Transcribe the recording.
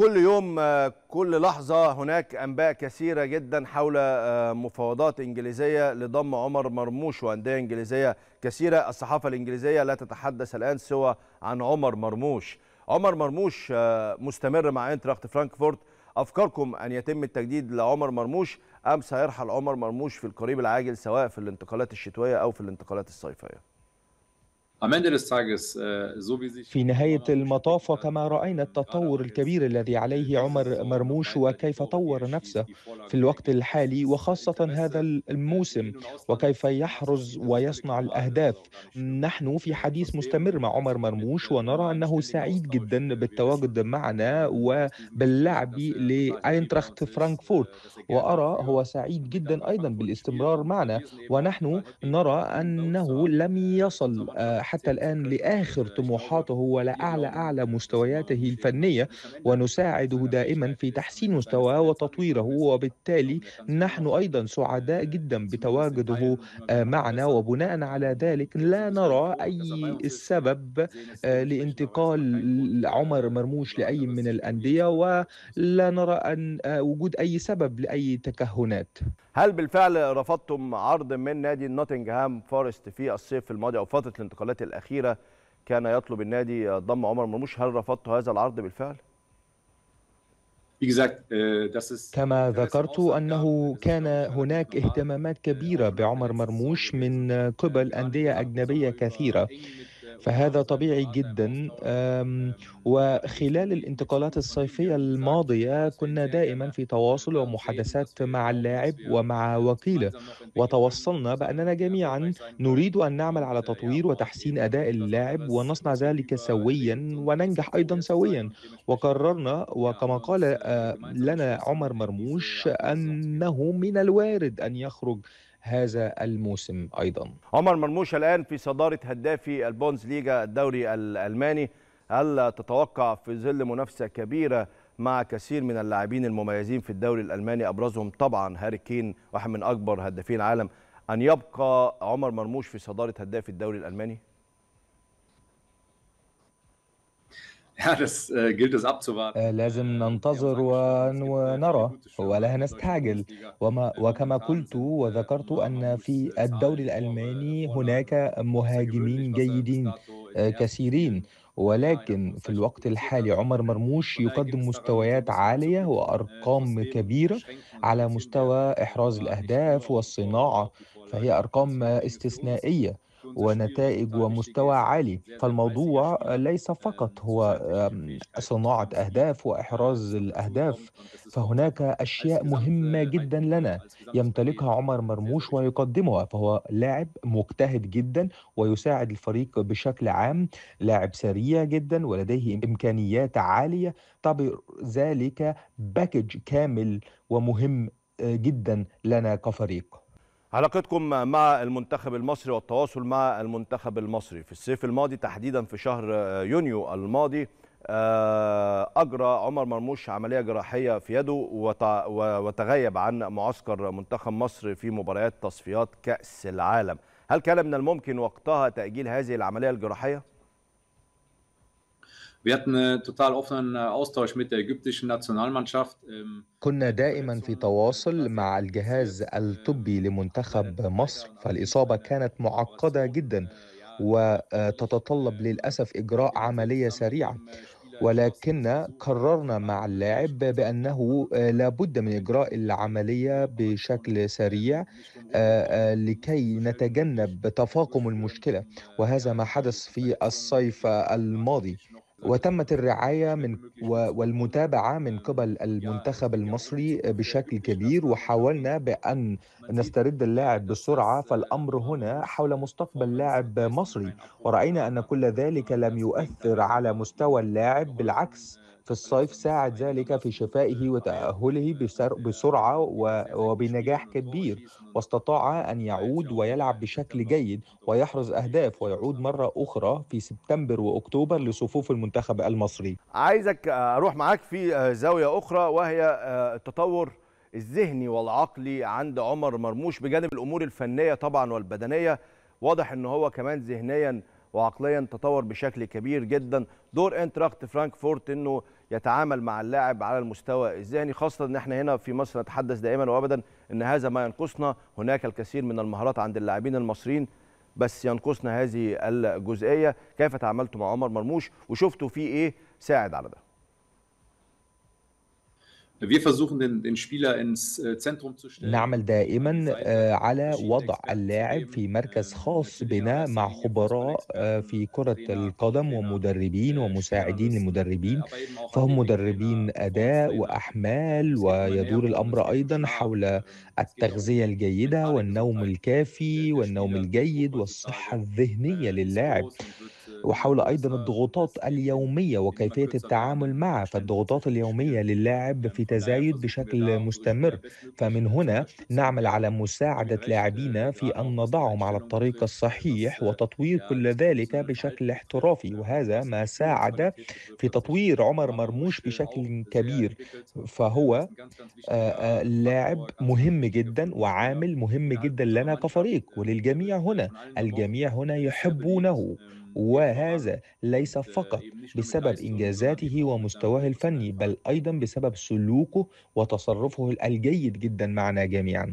كل يوم آه، كل لحظة هناك أنباء كثيرة جدا حول آه، مفاوضات إنجليزية لضم عمر مرموش وأندية إنجليزية كثيرة الصحافة الإنجليزية لا تتحدث الآن سوى عن عمر مرموش عمر مرموش آه، مستمر مع انتراخت فرانكفورت أفكاركم أن يتم التجديد لعمر مرموش أم سيرحل عمر مرموش في القريب العاجل سواء في الانتقالات الشتوية أو في الانتقالات الصيفية في نهاية المطاف وكما رأينا التطور الكبير الذي عليه عمر مرموش وكيف طور نفسه في الوقت الحالي وخاصة هذا الموسم وكيف يحرز ويصنع الأهداف نحن في حديث مستمر مع عمر مرموش ونرى أنه سعيد جدا بالتواجد معنا وباللعب لأينتراخت فرانكفورت وأرى هو سعيد جدا أيضا بالاستمرار معنا ونحن نرى أنه لم يصل حتى الآن لآخر طموحاته ولأعلى أعلى مستوياته الفنية ونساعده دائما في تحسين مستواه وتطويره وبالتالي نحن أيضا سعداء جدا بتواجده معنا وبناء على ذلك لا نرى أي السبب لانتقال عمر مرموش لأي من الأندية ولا نرى أن وجود أي سبب لأي تكهنات هل بالفعل رفضتم عرض من نادي نوتنغهام فورست في الصيف الماضي أو فترة الانتقالات السنوات الأخيرة كان يطلب النادي ضم عمر مرموش هل رفضت هذا العرض بالفعل؟ كما ذكرت انه كان هناك اهتمامات كبيره بعمر مرموش من قبل انديه اجنبيه كثيره فهذا طبيعي جدا وخلال الانتقالات الصيفية الماضية كنا دائما في تواصل ومحادثات مع اللاعب ومع وكيله وتوصلنا بأننا جميعا نريد أن نعمل على تطوير وتحسين أداء اللاعب ونصنع ذلك سويا وننجح أيضا سويا وقررنا وكما قال آه، لنا عمر مرموش أنه من الوارد أن يخرج هذا الموسم أيضا عمر مرموش الآن في صدارة هدافي البونز ليجا الدوري الألماني هل تتوقع في ظل منافسة كبيرة مع كثير من اللاعبين المميزين في الدوري الألماني أبرزهم طبعا هاري كين واحد من أكبر هدافين العالم أن يبقى عمر مرموش في صدارة هداف الدوري الألماني؟ لازم ننتظر ونرى ولا نستعجل وما وكما قلت وذكرت أن في الدوري الألماني هناك مهاجمين جيدين كثيرين ولكن في الوقت الحالي عمر مرموش يقدم مستويات عالية وأرقام كبيرة على مستوى إحراز الأهداف والصناعة فهي أرقام استثنائية ونتائج ومستوى عالي فالموضوع ليس آه، فقط هو يعني صناعة أهداف وإحراز آه، الأهداف فهناك آه، أشياء مهمة جدا لنا يمتلكها عمر مرموش ويقدمها فهو لاعب مجتهد جدا ويساعد الفريق بشكل عام لاعب سريع جدا ولديه إمكانيات عالية طب ذلك باكج كامل ومهم جدا لنا كفريق علاقتكم مع المنتخب المصري والتواصل مع المنتخب المصري في الصيف الماضي تحديدا في شهر آه، يونيو الماضي آه، أجرى عمر مرموش عملية جراحية في يده وتغيب عن معسكر منتخب مصر في مباريات تصفيات كأس العالم هل كان من الممكن وقتها تأجيل هذه العملية الجراحية؟ Wir hatten einen total offenen äh, Austausch mit der ägyptischen Nationalmannschaft. Ähm, كنا دائما في تواصل مع الجهاز الطبي لمنتخب äh, مصر فالإصابة كانت معقدة جدا äh, وتتطلب آه، للأسف إجراء عملية سريعة ولكن قررنا مع اللاعب بأنه آه، لابد من إجراء العملية بشكل سريع آه، لكي نتجنب تفاقم المشكلة وهذا ما حدث في الصيف الماضي وتمت الرعاية من والمتابعة من قبل المنتخب المصري بشكل كبير وحاولنا بأن نسترد اللاعب بسرعة فالأمر هنا حول مستقبل لاعب مصري ورأينا أن كل ذلك لم يؤثر على مستوى اللاعب بالعكس في الصيف ساعد ذلك في شفائه وتأهله بسرعة وبنجاح كبير واستطاع أن يعود ويلعب بشكل جيد ويحرز أهداف ويعود مرة أخرى في سبتمبر وأكتوبر لصفوف المنتخب المصري عايزك أروح معاك في زاوية أخرى وهي آه، التطور الذهني والعقلي عند عمر مرموش بجانب الأمور الفنية طبعا والبدنية واضح أنه هو كمان ذهنياً وعقليا تطور بشكل كبير جدا دور انتراخت فرانكفورت انه يتعامل مع اللاعب على المستوى الذهني خاصه ان احنا هنا في مصر نتحدث دائما وابدا ان هذا ما ينقصنا هناك الكثير من المهارات عند اللاعبين المصريين بس ينقصنا هذه الجزئيه كيف تعاملتوا مع عمر مرموش وشفتوا فيه ايه ساعد على ده Äh, نعمل دائما آه، على وضع اللاعب في مركز ähm, خاص بنا مع خبراء آه، في كرة القدم ومدربين äh, ومساعدين المدربين فهم مدربين أداء وأحمال ويدور الأمر أيضا حول äh, التغذية الجيدة والنوم الكافي والنوم الجيد والصحة الذهنية للاعب وحول أيضا الضغوطات اليومية وكيفية التعامل معها فالضغوطات اليومية للاعب في تزايد بشكل مستمر فمن هنا نعمل على مساعدة لاعبينا في أن نضعهم على الطريق الصحيح وتطوير كل ذلك بشكل احترافي وهذا ما ساعد في تطوير عمر مرموش بشكل كبير فهو لاعب مهم جدا وعامل مهم جدا لنا كفريق وللجميع هنا الجميع هنا يحبونه وهذا آه. ليس فقط بسبب إنجازاته ومستواه الفني بل أيضا بسبب سلوكه وتصرفه الجيد جدا معنا جميعا